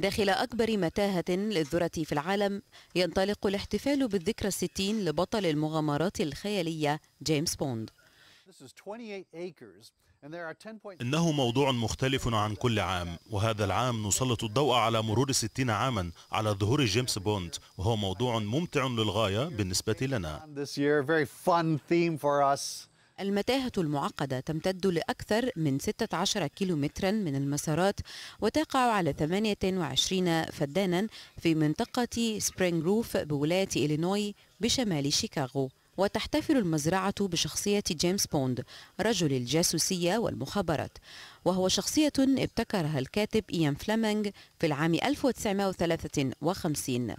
داخل أكبر متاهة للذرة في العالم ينطلق الاحتفال بالذكرى الستين لبطل المغامرات الخيالية جيمس بوند إنه موضوع مختلف عن كل عام وهذا العام نسلط الضوء على مرور ستين عاما على ظهور جيمس بوند وهو موضوع ممتع للغاية بالنسبة لنا المتاهة المعقدة تمتد لأكثر من 16 كيلومترا من المسارات وتقع على 28 فدانا في منطقة سبرينغ روف بولاية إلينوي بشمال شيكاغو وتحتفل المزرعة بشخصية جيمس بوند رجل الجاسوسية والمخابرات وهو شخصية ابتكرها الكاتب إيان فلامنغ في العام 1953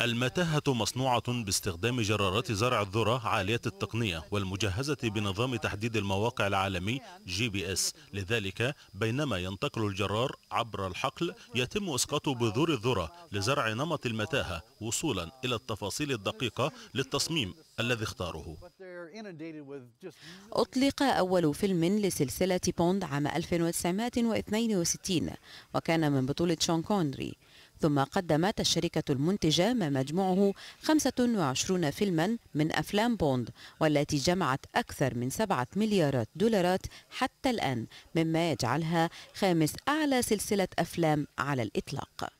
المتاهة مصنوعة باستخدام جرارات زرع الذرة عالية التقنية والمجهزة بنظام تحديد المواقع العالمي جي بي اس لذلك بينما ينتقل الجرار عبر الحقل يتم اسقاط بذور الذرة لزرع نمط المتاهة وصولا إلى التفاصيل الدقيقة للتصميم الذي اختاره أطلق أول فيلم لسلسلة بوند عام 1962 وكان من بطولة شون كونري ثم قدمت الشركة المنتجة ما مجموعه 25 فيلما من أفلام بوند والتي جمعت أكثر من 7 مليارات دولارات حتى الآن مما يجعلها خامس أعلى سلسلة أفلام على الإطلاق